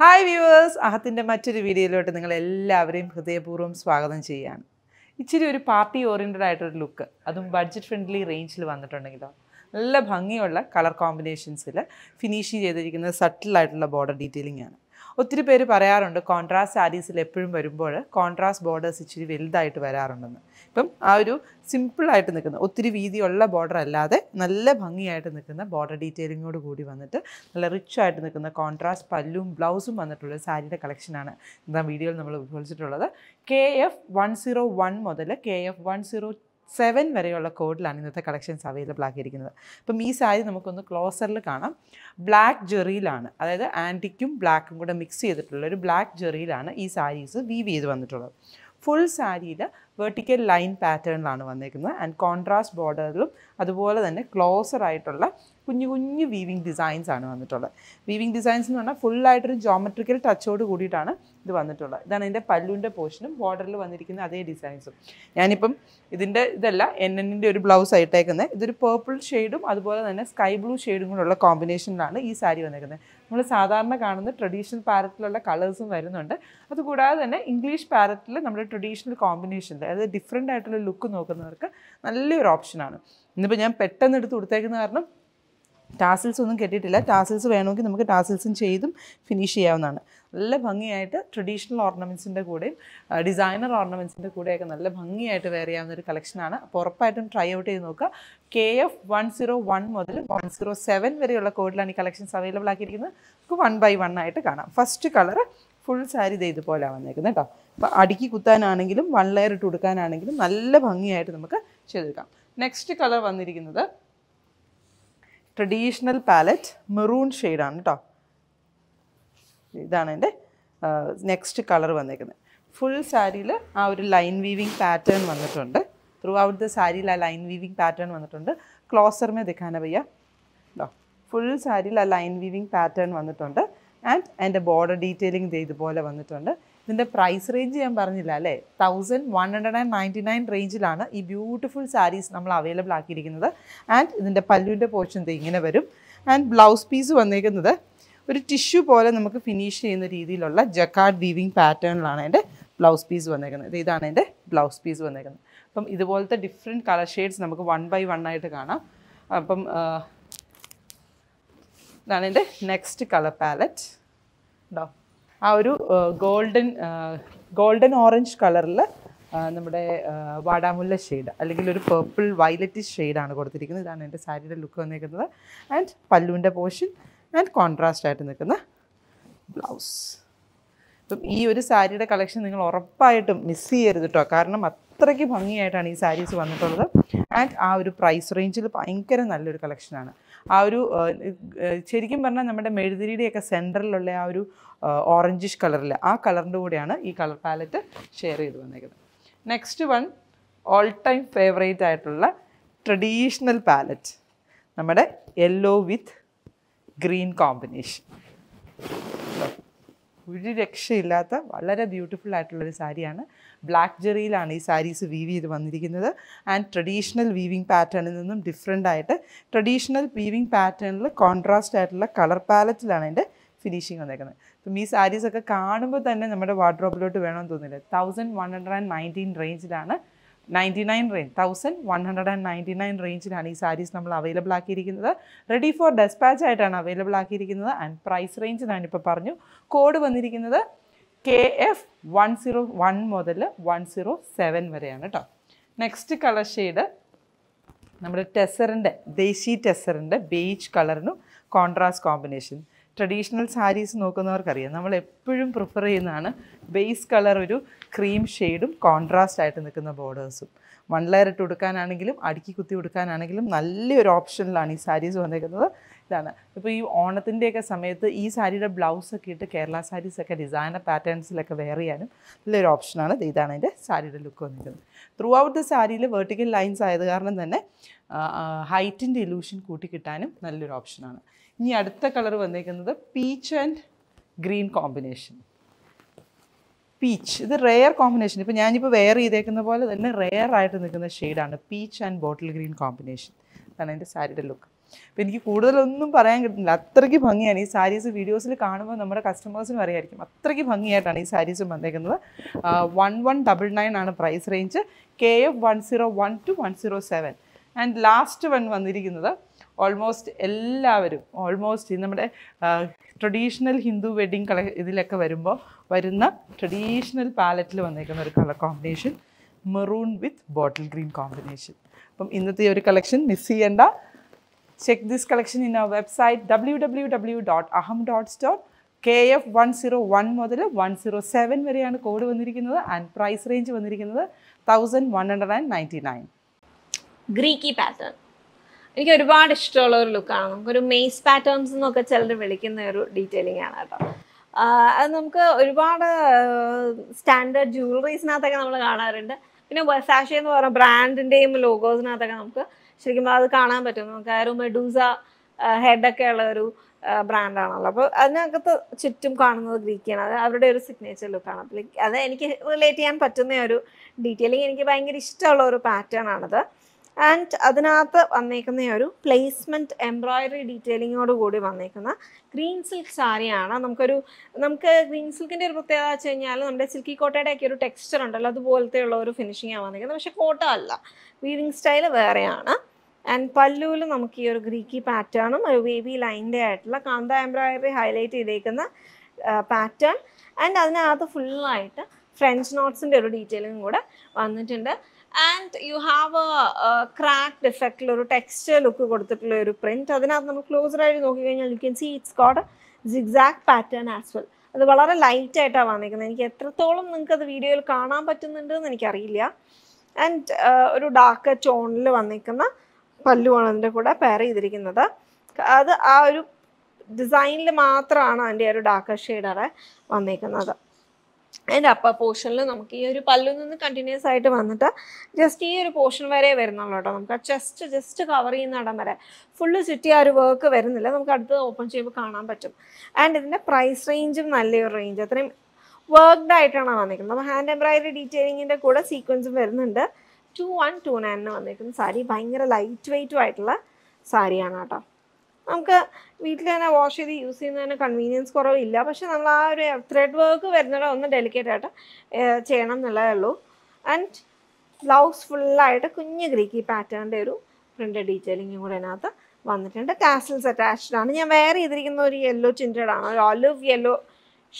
hi viewers അഹത്തിൻ്റെ മറ്റൊരു വീഡിയോയിലോട്ട് നിങ്ങൾ എല്ലാവരെയും ഹൃദയപൂർവ്വം സ്വാഗതം ചെയ്യുകയാണ് ഇച്ചിരി ഒരു പാർട്ടി ഓറിയൻറ്റഡ് ആയിട്ടൊരു ലുക്ക് അതും ബഡ്ജറ്റ് ഫ്രണ്ട്ലി റേഞ്ചിൽ വന്നിട്ടുണ്ടെങ്കിലോ നല്ല ഭംഗിയുള്ള കളർ കോമ്പിനേഷൻസിൽ ഫിനിഷിങ് ചെയ്തിരിക്കുന്നത് സട്ടിലായിട്ടുള്ള ബോർഡർ ഡീറ്റെയിലിംഗ് ആണ് ഒത്തിരി പേര് പറയാറുണ്ട് കോൺട്രാസ്റ്റ് സാരീസിൽ എപ്പോഴും വരുമ്പോൾ കോൺട്രാസ്റ്റ് ബോർഡേഴ്സ് ഇച്ചിരി വലുതായിട്ട് വരാറുണ്ടെന്ന് അപ്പം ആ ഒരു സിമ്പിളായിട്ട് നിൽക്കുന്ന ഒത്തിരി വീതിയുള്ള ബോർഡർ അല്ലാതെ നല്ല ഭംഗിയായിട്ട് നിൽക്കുന്ന ബോർഡർ ഡീറ്റെയിലിങ്ങോട് കൂടി വന്നിട്ട് നല്ല റിച്ച് ആയിട്ട് നിൽക്കുന്ന കോൺട്രാസ്റ്റ് പല്ലും ബ്ലൗസും വന്നിട്ടുള്ള സാരിയുടെ കളക്ഷനാണ് എന്താ വീഡിയോയിൽ നമ്മൾ ഉൾക്കൊള്ളിച്ചിട്ടുള്ളത് K F one zero one മുതൽ K F one zero seven വരെയുള്ള കോഡിലാണ് ഇന്നത്തെ കളക്ഷൻസ് അവൈലബിൾ ആക്കിയിരിക്കുന്നത് അപ്പം ഈ സാരി നമുക്കൊന്ന് ക്ലോസറിൽ കാണാം ബ്ലാക്ക് ജെറിയിലാണ് അതായത് ആൻറ്റിക്കും ബ്ലാക്കും കൂടെ മിക്സ് ചെയ്തിട്ടുള്ള ഒരു ബ്ലാക്ക് ജെറിയിലാണ് ഈ സാരീസ് വീവ് ചെയ്ത് വന്നിട്ടുള്ളത് ഫുൾ സാരിയിൽ വെർട്ടിക്കൽ ലൈൻ പാറ്റേണിലാണ് വന്നിരിക്കുന്നത് ആൻഡ് കോൺട്രാസ്റ്റ് ബോർഡറിലും അതുപോലെ തന്നെ ക്ലോസർ ആയിട്ടുള്ള കുഞ്ഞു കുഞ്ഞു വീവിങ് ഡിസൈൻസ് ആണ് വന്നിട്ടുള്ളത് വീവിങ് ഡിസൈൻസ് എന്ന് പറഞ്ഞാൽ ഫുള്ളായിട്ടൊരു ജോമെട്രിക്കൽ ടച്ചോട് കൂടിയിട്ടാണ് ഇത് വന്നിട്ടുള്ളത് ഇതാണ് ഇതിൻ്റെ പല്ലുവിൻ്റെ പോർഷനും ബോർഡറിൽ വന്നിരിക്കുന്ന അതേ ഡിസൈൻസും ഞാനിപ്പം ഇതിൻ്റെ ഇതല്ല എൻ എൻ്റെ ഒരു ബ്ലൗസ് ആയിട്ടേക്കുന്നത് ഇതൊരു പേർപ്പിൾ ഷെയ്ഡും അതുപോലെ തന്നെ സ്കൈ ബ്ലൂ ഷെയ്ഡും ഉള്ള കോമ്പിനേഷനിലാണ് ഈ സാരി വന്നിരിക്കുന്നത് നമ്മൾ സാധാരണ കാണുന്ന ട്രഡീഷണൽ പാരറ്റിലുള്ള കളേഴ്സും വരുന്നുണ്ട് അതുകൂടാതെ തന്നെ ഇംഗ്ലീഷ് പാരറ്റിൽ നമ്മുടെ ട്രഡീഷണൽ കോമ്പിനേഷൻ അതായത് ഡിഫറെൻ്റ് ആയിട്ടുള്ള ലുക്ക് നോക്കുന്നവർക്ക് നല്ലൊരു ഓപ്ഷനാണ് ഇന്നിപ്പോൾ ഞാൻ പെട്ടെന്ന് എടുത്ത് കൊടുത്തേക്കുന്ന കാരണം ടാസിൽസ് ഒന്നും കെട്ടിയിട്ടില്ല ടാസിൽസ് വേണമെങ്കിൽ നമുക്ക് ടാസിൽസും ചെയ്തും ഫിനിഷ് ചെയ്യാവുന്നതാണ് നല്ല ഭംഗിയായിട്ട് ട്രഡീഷണൽ ഓർണമെൻസിൻ്റെ കൂടെയും ഡിസൈനർ ഓർണമെൻസിൻ്റെ കൂടെയൊക്കെ നല്ല ഭംഗിയായിട്ട് വെയർ ചെയ്യാവുന്ന ഒരു കളക്ഷനാണ് അപ്പോൾ ഉറപ്പായിട്ടും ട്രൈ ഔട്ട് ചെയ്ത് നോക്കുക K F one zero one മുതൽ വൺ സീറോ സെവൻ വരെയുള്ള കോഡിലാണ് ഈ കളക്ഷൻസ് അവൈലബിൾ ആക്കിയിരിക്കുന്നത് നമുക്ക് വൺ ബൈ വൺ ആയിട്ട് കാണാം ഫസ്റ്റ് കളർ ഫുൾ സാരി ഇത് ഇതുപോലെയാണ് വന്നേക്കുന്നത് കേട്ടോ അപ്പോൾ അടുക്കി കുത്താനാണെങ്കിലും വൺ ലെയർ ഇട്ട് കൊടുക്കാനാണെങ്കിലും നല്ല ഭംഗിയായിട്ട് നമുക്ക് ചെയ്തെടുക്കാം നെക്സ്റ്റ് കളർ വന്നിരിക്കുന്നത് ട്രഡീഷണൽ പാലറ്റ് മെറൂൺ ഷെയ്ഡാണ് കേട്ടോ ഇതാണ് എൻ്റെ നെക്സ്റ്റ് കളർ വന്നേക്കുന്നത് ഫുൾ സാരിയിൽ ആ ഒരു ലൈൻ വീവിങ് പാറ്റേൺ വന്നിട്ടുണ്ട് ത്രൂ ഔട്ട് ദ സാരിയിൽ ആ ലൈൻ വീവിങ് പാറ്റേൺ വന്നിട്ടുണ്ട് ക്ലോസർ ദിക്കാന വയ്യ കേട്ടോ ഫുൾ സാരിയിൽ ആ ലൈൻ വീവിങ് പാറ്റേൺ വന്നിട്ടുണ്ട് ആൻഡ് എൻ്റെ ബോർഡർ ഡീറ്റെയിലിംഗ് ഇതുപോലെ വന്നിട്ടുണ്ട് ഇതിൻ്റെ പ്രൈസ് റേഞ്ച് ഞാൻ പറഞ്ഞില്ല അല്ലേ thousand one hundred and ninety nine റേഞ്ചിലാണ് ഈ ബ്യൂട്ടിഫുൾ സാരീസ് നമ്മൾ അവൈലബിൾ ആക്കിയിരിക്കുന്നത് ആൻഡ് ഇതിൻ്റെ പല്ലുവിൻ്റെ പോർഷൻ ഇങ്ങനെ വരും ആൻഡ് ബ്ലൗസ് പീസ് വന്നേക്കുന്നത് ഒരു ടിഷ്യൂ പോലെ നമുക്ക് ഫിനിഷ് ചെയ്യുന്ന രീതിയിലുള്ള ജക്കാർഡ് വീവിങ് പാറ്റേണിലാണ് എൻ്റെ ബ്ലൗസ് പീസ് വന്നേക്കുന്നത് ഇതാണ് എൻ്റെ ബ്ലൗസ് പീസ് വന്നേക്കുന്നത് അപ്പം ഇതുപോലത്തെ ഡിഫറെൻറ്റ് കളർ ഷെയ്ഡ്സ് നമുക്ക് വൺ ബൈ വൺ ആയിട്ട് കാണാം അപ്പം ഇതാണ് എൻ്റെ നെക്സ്റ്റ് കളർ പാലറ്റ് ഉണ്ടോ ആ ഒരു ഗോൾഡൻ ഗോൾഡൻ ഓറഞ്ച് കളറിൽ നമ്മുടെ വാടാമുല്ല ഷെയ്ഡ് അല്ലെങ്കിൽ ഒരു പേർപ്പിൾ വയലറ്റ് ഷെയ്ഡാണ് കൊടുത്തിരിക്കുന്നത് ഇതാണ് എൻ്റെ സാരിയുടെ ലുക്ക് വന്നിരിക്കുന്നത് ആൻഡ് പല്ലുവിൻ്റെ പോർഷൻ ആൻഡ് കോൺട്രാസ്റ്റ് ആയിട്ട് നിൽക്കുന്ന ബ്ലൗസ് അപ്പം ഈ ഒരു സാരിയുടെ കളക്ഷൻ നിങ്ങൾ ഉറപ്പായിട്ടും മിസ് ചെയ്യരുത് കേട്ടോ കാരണം അത്രയ്ക്ക് ഭംഗിയായിട്ടാണ് ഈ സാരീസ് വന്നിട്ടുള്ളത് ആൻഡ് ആ ഒരു പ്രൈസ് റേഞ്ചിൽ ഭയങ്കര നല്ലൊരു കളക്ഷനാണ് ആ ഒരു ശരിക്കും പറഞ്ഞാൽ നമ്മുടെ മെഴുതിരിയുടെയൊക്കെ സെൻറ്ററിലുള്ള ആ ഒരു ഓറഞ്ചിഷ് കളറിൽ ആ കളറിൻ്റെ കൂടെയാണ് ഈ കളർ പാലറ്റ് ഷെയർ ചെയ്ത് വന്നേക്കുന്നത് next one all time favourite ആയിട്ടുള്ള ട്രഡീഷണൽ പാലറ്റ് നമ്മുടെ യെല്ലോ വിത്ത് ഗ്രീൻ കോമ്പിനേഷൻ ഒരു രക്ഷയില്ലാത്ത വളരെ ബ്യൂട്ടിഫുൾ ആയിട്ടുള്ളൊരു സാരിയാണ് ബ്ലാക്ക് ജെറിയിലാണ് ഈ സാരീസ് വീവ് ചെയ്ത് വന്നിരിക്കുന്നത് ആൻഡ് ട്രഡീഷണൽ വീവിങ് പാറ്റേണിൽ നിന്നും ഡിഫറെൻ്റ് ആയിട്ട് ട്രഡീഷണൽ വീവിങ് പാറ്റേണിൽ കോൺട്രാസ്റ്റ് ആയിട്ടുള്ള കളർ പാലറ്റിലാണ് അതിൻ്റെ ഫിനിഷിങ് വന്നേക്കുന്നത് അപ്പം ഈ സാരീസൊക്കെ കാണുമ്പോൾ തന്നെ നമ്മുടെ വാർഡ്രോബിലോട്ട് വേണമെന്ന് തോന്നില്ല thousand one hundred and nineteen റേഞ്ചിലാണ് ninety nine range thousand one hundred and ninety nine റേഞ്ചിലാണ് ഈ സാരീസ് നമ്മൾ അവൈലബിൾ ആക്കിയിരിക്കുന്നത് റെഡി ഫോർ ഡെസ്പാച്ച് ആയിട്ടാണ് അവൈലബിൾ ആക്കിയിരിക്കുന്നത് ആൻഡ് പ്രൈസ് റേഞ്ച് ഞാനിപ്പോൾ പറഞ്ഞു കോഡ് വന്നിരിക്കുന്നത് K F one zero one മുതൽ വൺ സീറോ സെവൻ വരെയാണ് കേട്ടോ നെക്സ്റ്റ് കളർ ഷെയ്ഡ് നമ്മുടെ ടെസറിൻ്റെ ദേശി ടെസറിൻ്റെ ബേജ് കളറിനും കോൺട്രാസ്റ്റ് കോമ്പിനേഷൻ ട്രഡീഷണൽ സാരീസ് നോക്കുന്നവർക്കറിയാം നമ്മൾ എപ്പോഴും പ്രിഫർ ചെയ്യുന്നതാണ് ബേസ് കളർ ഒരു ക്രീം ഷെയ്ഡും കോൺട്രാസ്റ്റ് ആയിട്ട് നിൽക്കുന്ന ബോർഡേഴ്സും വൺ ലെയർ ഇട്ട് കൊടുക്കാനാണെങ്കിലും അടുക്കി കുത്തി കൊടുക്കാനാണെങ്കിലും നല്ലൊരു ഓപ്ഷനിലാണ് ഈ സാരീസ് വന്നിരിക്കുന്നത് ഇതാണ് ഇപ്പോൾ ഈ ഓണത്തിൻ്റെയൊക്കെ സമയത്ത് ഈ സാരിയുടെ ബ്ലൗസൊക്കെ ഇട്ട് കേരള സാരീസൊക്കെ ഡിസൈനർ പാറ്റേൺസിലൊക്കെ വെയർ ചെയ്യാനും നല്ലൊരു ഓപ്ഷനാണ് ഇതാണ് അതിൻ്റെ സാരിയുടെ ലുക്ക് വന്നിരിക്കുന്നത് ത്രൂ ഔട്ട് ദ സാരിയിൽ വെർട്ടിക്കൽ ലൈൻസ് ആയത് കാരണം തന്നെ ഹൈറ്റിൻ്റെ ഇലൂഷൻ കൂട്ടിക്കിട്ടാനും കിട്ടാനും നല്ലൊരു ഓപ്ഷനാണ് ഇനി അടുത്ത കളർ വന്നേക്കുന്നത് peach and green combination peach ഇത് റെയർ കോമ്പിനേഷൻ ഇപ്പം ഞാനിപ്പോൾ വെയർ ചെയ്തേക്കുന്ന പോലെ തന്നെ റെയർ ആയിട്ട് നിൽക്കുന്ന ഷെയ്ഡാണ് peach and bottle green combination അതാണ് എൻ്റെ സാരിയുടെ ലുക്ക് അപ്പം എനിക്ക് കൂടുതലൊന്നും പറയാൻ കിട്ടുന്നില്ല അത്രയ്ക്ക് ഭംഗിയാണ് ഈ സാരീസ് വീഡിയോസിൽ കാണുമ്പോൾ നമ്മുടെ കസ്റ്റമേഴ്സിനും അറിയായിരിക്കും അത്രയ്ക്ക് ഭംഗിയായിട്ടാണ് ഈ സാരീസ് വന്നേക്കുന്നത് വൺ വൺ ഡബിൾ നയൻ ആണ് price range K F one zero one two one zero seven and last one വന്നിരിക്കുന്നത് ഓൾമോസ്റ്റ് എല്ലാവരും ഓൾമോസ്റ്റ് നമ്മുടെ ട്രഡീഷണൽ ഹിന്ദു വെഡ്ഡിങ് കള ഇതിലൊക്കെ വരുമ്പോൾ വരുന്ന ട്രഡീഷണൽ പാലറ്റിൽ വന്നേക്കുന്ന ഒരു colour combination maroon with bottle green combination അപ്പം ഇന്നത്തെ ഒരു കളക്ഷൻ മിസ് ചെയ്യേണ്ട check this collection in our website W W W dot Aham dot store K F one zero one മുതൽ വൺ സീറോ സെവൻ വരെയാണ് കോഡ് വന്നിരിക്കുന്നത് ആൻഡ് പ്രൈസ് റേഞ്ച് വന്നിരിക്കുന്നത് thousand one hundred and ninety nine ഗ്രീക്കി pattern എനിക്ക് ഒരുപാട് ഇഷ്ടമുള്ള ഒരു ലുക്കാണ് നമുക്കൊരു മെയ്സ് പാറ്റേൺസ് എന്നൊക്കെ ചിലർ വിളിക്കുന്ന ഒരു ഡീറ്റെയിലിംഗ് ആണ് കേട്ടോ അത് നമുക്ക് ഒരുപാട് സ്റ്റാൻഡേർഡ് ജ്വല്ലറീസിനകത്തൊക്കെ നമ്മൾ കാണാറുണ്ട് പിന്നെ വെസാഷി എന്ന് പറയുന്ന ബ്രാൻഡിൻ്റെയും ലോഗോസിനകത്തൊക്കെ നമുക്ക് ശരിക്കും അത് കാണാൻ പറ്റും നമുക്ക് ആ ഒരു മെഡൂസ ഹെഡൊക്കെ ഉള്ള ഒരു ബ്രാൻഡാണല്ലോ അപ്പോൾ അതിനകത്ത് ചുറ്റും കാണുന്നത് ഗ്രീക്കാണ് അത് അവരുടെ ഒരു സിഗ്നേച്ചർ ലുക്കാണ് അപ്പോൾ അത് എനിക്ക് റിലേറ്റ് ചെയ്യാൻ പറ്റുന്ന ഒരു ഡീറ്റെയിലിംഗ് എനിക്ക് ഭയങ്കര ഇഷ്ടമുള്ള ഒരു പാറ്റേൺ ആണത് ആൻഡ് അതിനകത്ത് വന്നേക്കുന്ന ഒരു പ്ലേസ്മെൻറ്റ് എംബ്രോയ്ഡറി ഡീറ്റെയിലിങ്ങോട് കൂടി വന്നേക്കുന്ന ഗ്രീൻ സിൽക്ക് സാരിയാണ് നമുക്കൊരു നമുക്ക് ഗ്രീൻ സിൽക്കിൻ്റെ ഒരു പ്രത്യേകത വെച്ച് കഴിഞ്ഞാൽ നമ്മുടെ സിൽക്കി കോട്ടയുടെ ഒക്കെ ഒരു ടെക്സ്ചർ ഉണ്ടല്ലോ അതുപോലത്തെയുള്ള ഒരു ഫിനിഷിങ്ങാണ് വന്നിരിക്കുന്നത് പക്ഷേ കോട്ട അല്ല വീവിങ് സ്റ്റൈൽ വേറെയാണ് ആൻഡ് പല്ലുവിൽ നമുക്ക് ഈ ഒരു ഗ്രീക്കി പാറ്റേണും ഒരു വേവി ലൈൻ്റെ ആയിട്ടുള്ള കാന്ത എംബ്രോയ്ഡറി ഹൈലൈറ്റ് ചെയ്തേക്കുന്ന പാറ്റേൺ ആൻഡ് അതിനകത്ത് ഫുള്ളായിട്ട് ഫ്രഞ്ച് നോട്ട്സിൻ്റെ ഒരു ഡീറ്റെയിലും കൂടെ വന്നിട്ടുണ്ട് and you have a crack ഡിഫക്റ്റിൽ ഒരു ടെക്സ്റ്റർ ലുക്ക് കൊടുത്തിട്ടുള്ള ഒരു പ്രിന്റ് അതിനകത്ത് നമ്മൾ ക്ലോസർ ആയിട്ട് നോക്കിക്കഴിഞ്ഞാൽ you can see it's called zigzagged pattern as well അത് വളരെ ലൈറ്റ് ആയിട്ടാണ് വന്നിരിക്കുന്നത് എനിക്ക് എത്രത്തോളം നിങ്ങൾക്ക് അത് വീഡിയോയിൽ കാണാൻ പറ്റുന്നുണ്ട് എന്ന് എനിക്കറിയില്ല ആൻഡ് ഒരു ഡാർക്ക് ടോണിൽ വന്നിരിക്കുന്ന പല്ലുവാണ് അതിൻ്റെ കൂടെ പെയർ ചെയ്തിരിക്കുന്നത് അത് ആ ഒരു ഡിസൈനിൽ മാത്രമാണ് അതിൻ്റെ ഒരു ഡാർക്ക് ഷെയ്ഡറെ വന്നിരിക്കുന്നത് അതിൻ്റെ അപ്പർ പോർഷനിൽ നമുക്ക് ഈ ഒരു പല്ലിൽ നിന്ന് കണ്ടിന്യൂസ് ആയിട്ട് വന്നിട്ട് ജസ്റ്റ് ഈ ഒരു പോർഷൻ വരെ വരുന്നുള്ളൂ കേട്ടോ നമുക്ക് ആ ചെസ്റ്റ് ജസ്റ്റ് കവർ ചെയ്യുന്ന ഇടം വരെ ഫുള്ള് ചുറ്റി ആ ഒരു വർക്ക് വരുന്നില്ല നമുക്ക് അടുത്തത് ഓപ്പൺ ചെയ്യുമ്പോൾ കാണാൻ പറ്റും ആൻഡ് ഇതിൻ്റെ പ്രൈസ് റേഞ്ചും നല്ലൊരു റേഞ്ച് അത്രയും വർക്ക്ഡ് ആയിട്ടാണ് വന്നിരിക്കുന്നത് നമ്മൾ ഹാൻഡ് എംബ്രോയിഡറി ഡീറ്റെയിലിങ്ങിൻ്റെ കൂടെ സീക്വൻസും വരുന്നുണ്ട് ടു വൺ ടു നയനിന് വന്നിരിക്കുന്ന സാരി ഭയങ്കര ലൈറ്റ് വെയ്റ്റും ആയിട്ടുള്ള സാരിയാണ് കേട്ടോ നമുക്ക് വീട്ടിൽ തന്നെ വാഷ് ചെയ്ത് യൂസ് തന്നെ കൺവീനിയൻസ് കുറവില്ല പക്ഷെ നമ്മൾ ആ ഒരു ത്രെഡ് വർക്ക് വരുന്നത് ഒന്ന് ഡെലിക്കേറ്റ് ആയിട്ട് ചെയ്യണം എന്നുള്ളതേ ഉള്ളൂ ആൻഡ് ബ്ലൗസ് ഫുള്ളായിട്ട് കുഞ്ഞ് ഗ്രീക്കി പാറ്റേണിൻ്റെ ഒരു പ്രിൻ്റ് ഡീറ്റെയിലിങ്ങും കൂടെ അതിനകത്ത് വന്നിട്ടുണ്ട് കാസിൽസ് അറ്റാച്ച്ഡ് ആണ് ഞാൻ വെയർ ചെയ്തിരിക്കുന്ന ഒരു യെല്ലോ ടിൻറ്റഡ് ആണ് ഒരു ഒലിവ് യെല്ലോ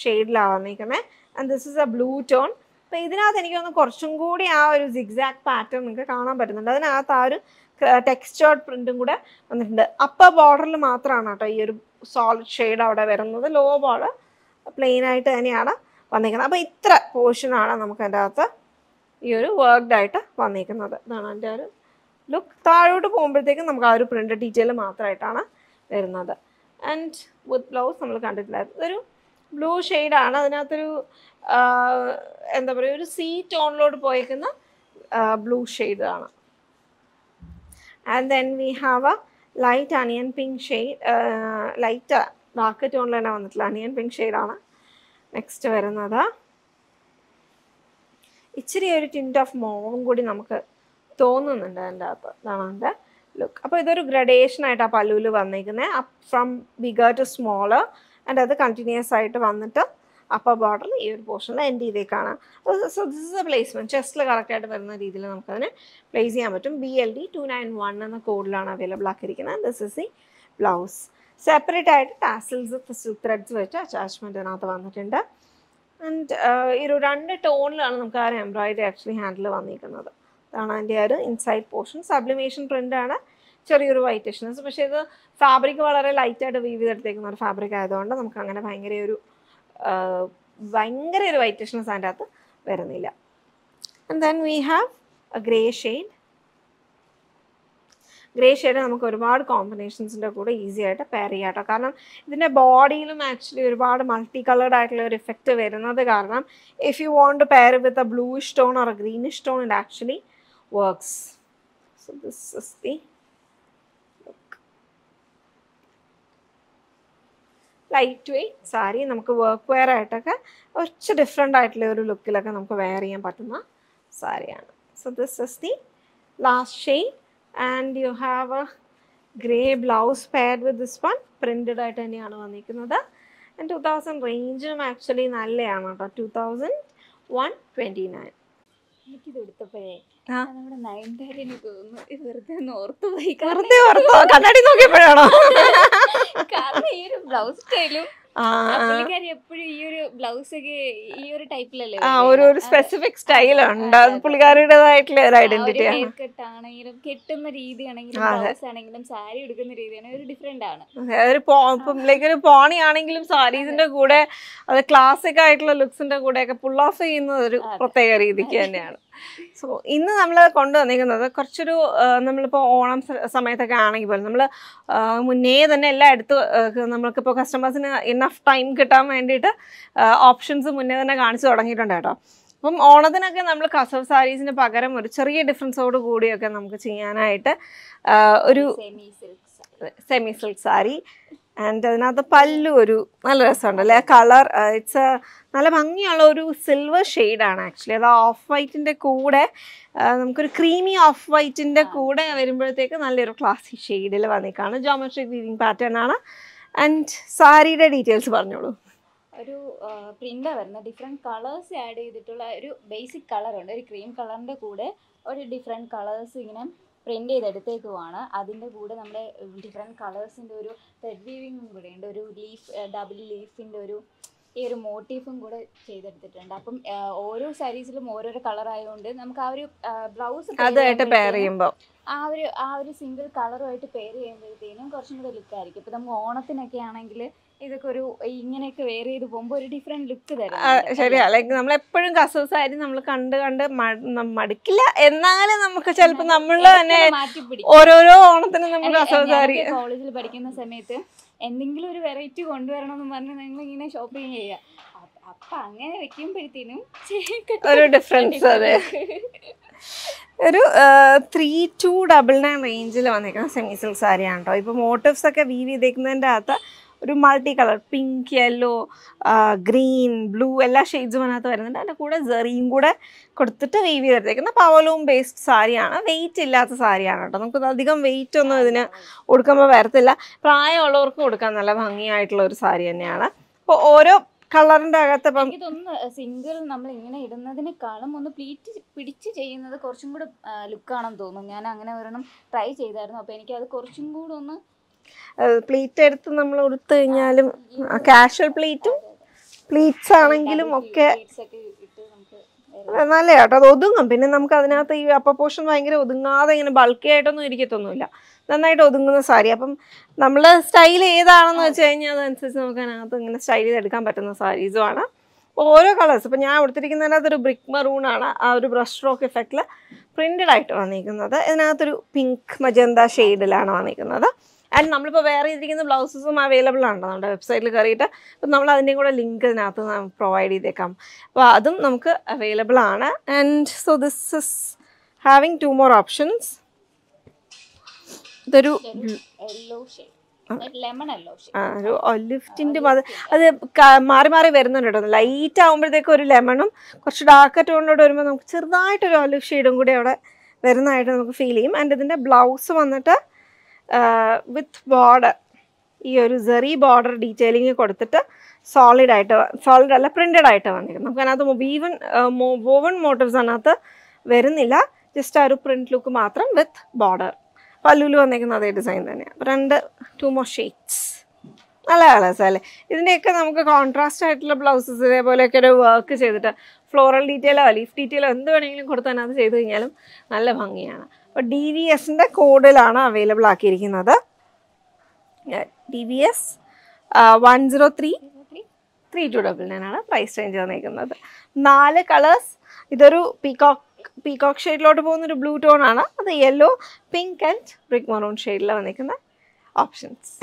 ഷെയ്ഡിലാണ് വന്നിരിക്കുന്നത് and this is a blue tone അപ്പോൾ ഇതിനകത്ത് എനിക്കൊന്ന് കുറച്ചും കൂടി ആ ഒരു സിഗ്സാക്ട് പാറ്റേൺ നിങ്ങൾക്ക് കാണാൻ പറ്റുന്നുണ്ട് അതിനകത്ത് ആ ഒരു ടെക്സ്ചേർഡ് പ്രിന്റും കൂടെ വന്നിട്ടുണ്ട് അപ്പർ ബോർഡറിൽ മാത്രമാണ് കേട്ടോ ഈ ഒരു സോളിഡ് ഷെയ്ഡ് അവിടെ വരുന്നത് ലോ ബോർഡർ പ്ലെയിൻ ആയിട്ട് തന്നെയാണ് വന്നിരിക്കുന്നത് അപ്പോൾ ഇത്ര പോർഷനാണ് നമുക്ക് അതിൻ്റെ അകത്ത് ഈ ഒരു വർക്ക്ഡ് ആയിട്ട് വന്നിരിക്കുന്നത് ഇതാണ് അതിൻ്റെ ഒരു ലുക്ക് താഴോട്ട് പോകുമ്പോഴത്തേക്കും നമുക്ക് ആ ഒരു പ്രിൻ്റ് ഡീറ്റെയിൽ മാത്രമായിട്ടാണ് വരുന്നത് ആൻഡ് വിത്ത് ബ്ലൗസ് നമ്മൾ കണ്ടിട്ടില്ല ഇതൊരു ബ്ലൂ ഷെയ്ഡാണ് അതിനകത്തൊരു എന്താ പറയുക ഒരു സീ ടോണിലോട്ട് പോയേക്കുന്ന ബ്ലൂ ഷെയ്ഡാണ് and then we have a light onion pink shade uh, light dark tone ലാണ് വന്നിട്ടുള്ള onion pink shade ആണ് next വരുന്നത് ഇച്ചിരി ഒരു ടിൻറ്റ് ഓഫ് മോവും കൂടി നമുക്ക് തോന്നുന്നുണ്ട് അതിൻ്റെ അകത്ത് ഇതാണ് അതിൻ്റെ ലുക്ക് അപ്പോൾ ഇതൊരു ഗ്രഡേഷൻ ആയിട്ട് ആ പല്ലുവിൽ വന്നിരിക്കുന്നത് from bigger to small and അത് കണ്ടിന്യൂസ് ആയിട്ട് വന്നിട്ട് അപ്പർ ബോർഡർ ഈ ഒരു പോർഷനിൽ എൻഡ് ചെയ്തേക്കാണ് so this is a placement ചെസ്റ്റിൽ കറക്റ്റായിട്ട് വരുന്ന രീതിയിൽ നമുക്കതിനെ പ്ലേസ് ചെയ്യാൻ പറ്റും B L D two nine one എന്ന കോഡിലാണ് അവൈലബിൾ ആക്കിയിരിക്കുന്നത് this is the blouse separate ആയിട്ട് ടാസിൽസ് ത്രെഡ്സ് വെച്ച് അറ്റാച്ച്മെന്റ് അതിനകത്ത് വന്നിട്ടുണ്ട് ആൻഡ് uh, ഈ ഒരു രണ്ട് ടോണിലാണ് നമുക്ക് ആ ഒരു എംബ്രോയിഡറി ആക്ച്വലി ഹാൻഡിൽ വന്നിരിക്കുന്നത് അതാണ് അതിൻ്റെ ആ ഒരു ഇൻസൈഡ് പോർഷൻ സബ്ലിമേഷൻ ആണ് ചെറിയൊരു വൈറ്റിഷ്നെസ് പക്ഷേ ഇത് ഫാബ്രിക് വളരെ ലൈറ്റായിട്ട് വീവ് ചെയ്തെടുത്തേക്കുന്ന ഒരു ഫാബ്രിക് ആയതുകൊണ്ട് നമുക്ക് അങ്ങനെ ഭയങ്കര ഒരു ഭയങ്കര ഒരു വൈറ്റിഷ്നസ് അതിൻ്റെ അകത്ത് വരുന്നില്ല and then we have a grey shade grey shade നമുക്ക് ഒരുപാട് കോമ്പിനേഷൻസിൻ്റെ കൂടെ ഈസി ആയിട്ട് പെയർ ചെയ്യാം കേട്ടോ കാരണം ഇതിൻ്റെ ബോഡിയിലും ആക്ച്വലി ഒരുപാട് മൾട്ടി കളേർഡ് ആയിട്ടുള്ള ഒരു ഇഫക്റ്റ് വരുന്നത് കാരണം if you want to pair with a blue tone or a greenish tone it actually works so this is the light weight sari നമുക്ക് വർക്ക് വെയർ ആയിട്ടൊക്കെ കുറച്ച് ഡിഫറെൻ്റ് ആയിട്ടുള്ള ഒരു ലുക്കിലൊക്കെ നമുക്ക് വെയർ ചെയ്യാൻ പറ്റുന്ന സാരിയാണ് so this is the last shade and you have a grey blouse paired with this one printed ആയിട്ട് തന്നെയാണ് വന്നിരിക്കുന്നത് ആൻഡ് ടു തൗസൻഡ് റേഞ്ചും ആക്ച്വലി നല്ലതാണ് കേട്ടോ two thousand one twenty nine എനിക്കിത് എടുത്തപ്പോഴേ വെറുതെ ഓർത്തോ കണ്ണാടി നോക്കിയപ്പോഴാണോ ഈ ഒരു ബ്ലൗസ് സ്റ്റൈലും ആ ഒരു ഒരു സ്പെസിഫിക് സ്റ്റൈൽ ഉണ്ട് അത് പുള്ളിക്കാരിയുടേതായിട്ടുള്ള ഒരു ഐഡന്റിറ്റി ആണെങ്കിലും കെട്ടുന്ന രീതിയാണെങ്കിലും സാരി എടുക്കുന്ന രീതിയാണ് ഒരു ഡിഫറെന്റ് ആണ് ലൈക്ക് ഒരു പോണി ആണെങ്കിലും സാരീസിന്റെ കൂടെ അത് ക്ലാസിക് ആയിട്ടുള്ള ലുക്സിന്റെ കൂടെ ഒക്കെ പുൾ ചെയ്യുന്നത് ഒരു പ്രത്യേക രീതിക്ക് തന്നെയാണ് സോ ഇന്ന് നമ്മൾ കൊണ്ടുവന്നിരിക്കുന്നത് കുറച്ചൊരു നമ്മളിപ്പോൾ ഓണം സമയത്തൊക്കെ ആണെങ്കിൽ പോലും നമ്മൾ മുന്നേ തന്നെ എല്ലാം എടുത്ത് നമ്മൾക്കിപ്പോൾ കസ്റ്റമേഴ്സിന് ഇന്ന ഇനഫ് ടൈം കിട്ടാൻ വേണ്ടിയിട്ട് ഓപ്ഷൻസ് മുന്നേ തന്നെ കാണിച്ചു തുടങ്ങിയിട്ടുണ്ട് കേട്ടോ അപ്പം ഓണത്തിനൊക്കെ നമ്മൾ കസവ് സാരീസിന് പകരം ഒരു ചെറിയ ഡിഫറൻസോട് കൂടിയൊക്കെ നമുക്ക് ചെയ്യാനായിട്ട് ഒരു സെമി സിൽക്ക് സാരി ആൻഡ് അതിനകത്ത് പല്ലു ഒരു നല്ല രസമുണ്ടല്ലേ ആ കളർ ഇറ്റ്സ് നല്ല ഭംഗിയുള്ള ഒരു സിൽവർ ഷെയ്ഡാണ് ആക്ച്വലി അത് ഓഫ് വൈറ്റിൻ്റെ കൂടെ നമുക്കൊരു ക്രീമി ഓഫ് വൈറ്റിൻ്റെ കൂടെ വരുമ്പോഴത്തേക്ക് നല്ലൊരു ക്ലാസിക് ഷെയ്ഡിൽ വന്നേക്കാണ് ജോമെട്രിക് വീവിങ് പാറ്റേൺ ആണ് ആൻഡ് സാരിയുടെ ഡീറ്റെയിൽസ് പറഞ്ഞോളൂ ഒരു പ്രിൻ്റാണ് വരുന്നത് ഡിഫറെൻറ്റ് കളേഴ്സ് ആഡ് ചെയ്തിട്ടുള്ള ഒരു ബേസിക് കളറുണ്ട് ഒരു ക്രീം കളറിൻ്റെ കൂടെ ഒരു ഡിഫറെൻറ്റ് കളേഴ്സ് ഇങ്ങനെ പ്രിൻ്റ് ചെയ്തെടുത്തേക്കുവാണ് അതിൻ്റെ കൂടെ നമ്മുടെ ഡിഫറെൻറ്റ് കളേഴ്സിൻ്റെ ഒരു ത്രെഡ് വീവിങ്ങും കൂടെ ഉണ്ട് ഒരു ലീഫ് ഡബിൾ ലീഫിൻ്റെ ഒരു ഈ ഒരു മോട്ടീഫും കൂടെ ചെയ്തെടുത്തിട്ടുണ്ട് അപ്പം ഓരോ സാരീസിലും ഓരോരോ കളർ ആയതുകൊണ്ട് നമുക്ക് ആ ഒരു ബ്ലൗസ് അതായിട്ട് പെയർ ചെയ്യുമ്പോൾ ആ ഒരു ആ ഒരു സിംഗിൾ കളറുമായിട്ട് പെയർ ചെയ്യുമ്പോഴത്തേനും കുറച്ചും കൂടെ ലുക്കായിരിക്കും ഇപ്പം നമുക്ക് ഓണത്തിനൊക്കെ ആണെങ്കിൽ ഇതൊക്കെ ഒരു ഇങ്ങനെയൊക്കെ വേറെ ചെയ്ത് പോകുമ്പോൾ ഒരു ഡിഫറെന്റ് ലുക്ക് തരാം ശരിയാ ലൈക്ക് നമ്മൾ എപ്പോഴും കസവ് സാരി നമ്മൾ കണ്ട് കണ്ട് മടുക്കില്ല എന്നാലും നമുക്ക് ചിലപ്പോൾ നമ്മൾ തന്നെ ഓരോരോ ഓണത്തിന് നമ്മൾ കസവ് സാരി കോളേജിൽ പഠിക്കുന്ന സമയത്ത് എന്തെങ്കിലും ഒരു വെറൈറ്റി കൊണ്ടുവരണം എന്ന് പറഞ്ഞ് നിങ്ങൾ ഇങ്ങനെ ഷോപ്പിംഗ് ചെയ്യുക അപ്പൊ അങ്ങനെ വെക്കുമ്പോഴത്തേനും ഒരു ഡിഫറൻസ് അതെ ഒരു ത്രീ ടു ഡബിൾ നയൻ റേഞ്ചിൽ വന്നേക്കുന്ന സെമി സിൽക്ക് സാരിയാണ് കേട്ടോ ഇപ്പൊ മോട്ടീവ്സ് ഒക്കെ വീവ് ചെയ്തേക്കുന്നതിൻ്റെ അകത്ത് ഒരു multi colour pink yellow green blue എല്ലാ ഷെയ്ഡ്സും അതിനകത്ത് വരുന്നുണ്ട് അതിൻ്റെ കൂടെ ജെറിയും കൂടെ കൊടുത്തിട്ട് വേവ് ചെയ്തെടുത്തേക്കുന്ന പവലോം ബേസ്ഡ് സാരിയാണ് വെയിറ്റ് ഇല്ലാത്ത സാരിയാണ് കേട്ടോ നമുക്ക് അധികം വെയിറ്റ് ഒന്നും ഇതിന് കൊടുക്കുമ്പോൾ വരത്തില്ല പ്രായമുള്ളവർക്ക് കൊടുക്കാൻ നല്ല ഭംഗിയായിട്ടുള്ള ഒരു സാരി തന്നെയാണ് അപ്പോൾ ഓരോ കളറിന്റെ അകത്ത് ഇപ്പം ഇതൊന്ന് സിംഗിൾ നമ്മൾ ഇങ്ങനെ ഇടുന്നതിനേക്കാളും ഒന്ന് പ്ലീറ്റ് പിടിച്ച് ചെയ്യുന്നത് കുറച്ചും കൂടെ ലുക്കാണെന്ന് തോന്നുന്നു ഞാൻ അങ്ങനെ ഒരെണ്ണം ട്രൈ ചെയ്തായിരുന്നു അപ്പോൾ എനിക്ക് അത് കുറച്ചും കൂടെ ഒന്ന് പ്ലീറ്റ് എടുത്ത് നമ്മൾ ഉടുത്തു കഴിഞ്ഞാലും കാഷ്വൽ പ്ലീറ്റും പ്ലീറ്റ്സ് ആണെങ്കിലും ഒക്കെ നല്ല കേട്ടോ അത് ഒതുങ്ങും പിന്നെ നമുക്ക് അതിനകത്ത് ഈ അപ്പ പോർഷൻ ഭയങ്കര ഒതുങ്ങാതെ ഇങ്ങനെ ബൾക്കി ആയിട്ടൊന്നും ഇരിക്കത്തൊന്നുമില്ല നന്നായിട്ട് ഒതുങ്ങുന്ന സാരി അപ്പം നമ്മൾ സ്റ്റൈൽ ഏതാണെന്ന് വെച്ച് കഴിഞ്ഞാൽ അതനുസരിച്ച് നമുക്ക് അതിനകത്ത് ഇങ്ങനെ സ്റ്റൈൽ ചെയ്തെടുക്കാൻ പറ്റുന്ന സാരീസുമാണ് ഓരോ കളേഴ്സ് ഇപ്പം ഞാൻ ഒരു ബ്രിക്ക് മറൂണാണ് ആ ഒരു ബ്രഷ് സ്ട്രോക്ക് എഫക്റ്റിൽ പ്രിൻറ്റഡ് ആയിട്ട് വന്നിരിക്കുന്നത് ഇതിനകത്തൊരു പിങ്ക് മജന്ത ഷെയ്ഡിലാണ് വന്നിരിക്കുന്നത് ആൻഡ് നമ്മളിപ്പോൾ വേറെ ഇതിരിക്കുന്ന ബ്ലൗസസും അവൈലബിൾ ആണല്ലോ നമ്മുടെ വെബ്സൈറ്റിൽ കയറിയിട്ട് അപ്പം നമ്മൾ അതിൻ്റെയും കൂടെ ലിങ്ക് ഇതിനകത്ത് പ്രൊവൈഡ് ചെയ്തേക്കാം അപ്പോൾ അതും നമുക്ക് അവൈലബിൾ ആണ് and so this is having two more options ഇതൊരു ഒരു ഒലിവ് ടിൻറ്റും അത് മാറി മാറി വരുന്നുണ്ട് ലൈറ്റ് ആകുമ്പോഴത്തേക്കും ഒരു ലെമണും കുറച്ച് ഡാർക്ക് ടോണിലൂടെ വരുമ്പോൾ നമുക്ക് ചെറുതായിട്ടൊരു ഒലിഫ് ഷെയ്ഡും കൂടി അവിടെ വരുന്നതായിട്ട് നമുക്ക് ഫീൽ ചെയ്യും ആൻഡ് ഇതിൻ്റെ ബ്ലൗസ് വന്നിട്ട് വിത്ത് ബോർഡർ ഈ ഒരു സെറി ബോർഡർ ഡീറ്റെയിലിംഗ് കൊടുത്തിട്ട് സോളിഡ് ആയിട്ട് സോളിഡ് അല്ല പ്രിൻറ്റഡ് ആയിട്ട് വന്നിരുന്നു നമുക്ക് അതിനകത്ത് ഈവൻ വോവൺ മോട്ടീവ്സ് അതിനകത്ത് വരുന്നില്ല ജസ്റ്റ് ആ ഒരു പ്രിൻറ്റ് ലുക്ക് മാത്രം വിത്ത് ബോർഡർ പല്ലൂല് വന്നേക്കുന്ന അതേ ഡിസൈൻ തന്നെയാണ് രണ്ട് ടു മോർ ഷെയ്ഡ്സ് നല്ല കളേഴ്സ് അല്ലേ ഇതിൻ്റെയൊക്കെ നമുക്ക് കോൺട്രാസ്റ്റ് ആയിട്ടുള്ള ബ്ലൗസസ് ഇതേപോലെയൊക്കെ ഒരു വർക്ക് ചെയ്തിട്ട് ഫ്ലോറൽ ഡീറ്റെയിലോ ലീഫ് ഡീറ്റെയിലോ എന്ത് വേണമെങ്കിലും കൊടുത്താൽ അത് ചെയ്ത് കഴിഞ്ഞാലും നല്ല ഭംഗിയാണ് ഡി വി എസിൻ്റെ കോഡിലാണ് അവൈലബിൾ ആക്കിയിരിക്കുന്നത് D V S one zero three three two double nine ആണ് പ്രൈസ് റേഞ്ച് വന്നിരിക്കുന്നത് നാല് കളേഴ്സ് ഇതൊരു പീകോക്ക് പീകോക്ക് ഷെയ്ഡിലോട്ട് പോകുന്നൊരു ബ്ലൂ ടോൺ ആണ് അത് yellow pink and brick maroon ഷെയ്ഡിൽ വന്നിരിക്കുന്ന ഓപ്ഷൻസ്